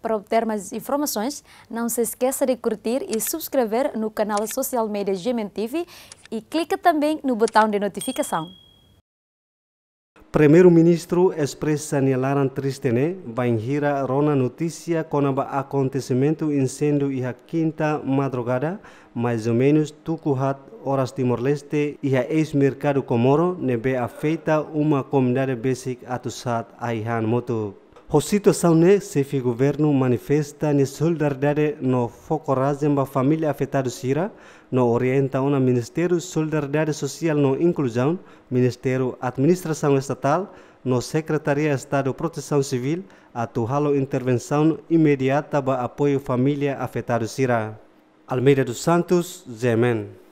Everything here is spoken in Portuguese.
Para obter mais informações, não se esqueça de curtir e subscrever no canal Social Media Gemen TV e clique também no botão de notificação. Primeiro-ministro expressa anilaran tristene banhira rona notícia conaba acontecimento incêndio e a quinta madrugada, mais ou menos Tukuhat horas Timor-Leste e a ex-mercado Comoro nebe afeita uma comunidade basic atusat aihan moto é se o governo, manifesta a solidariedade no foco razemba família afetada Sira, no orienta o Ministério Solidariedade Social no Inclusão, Ministério Administração Estatal, no Secretaria Estado Proteção Civil, atuhalo intervenção imediata para apoio família afetada Sira. Almeida dos Santos, Zemen.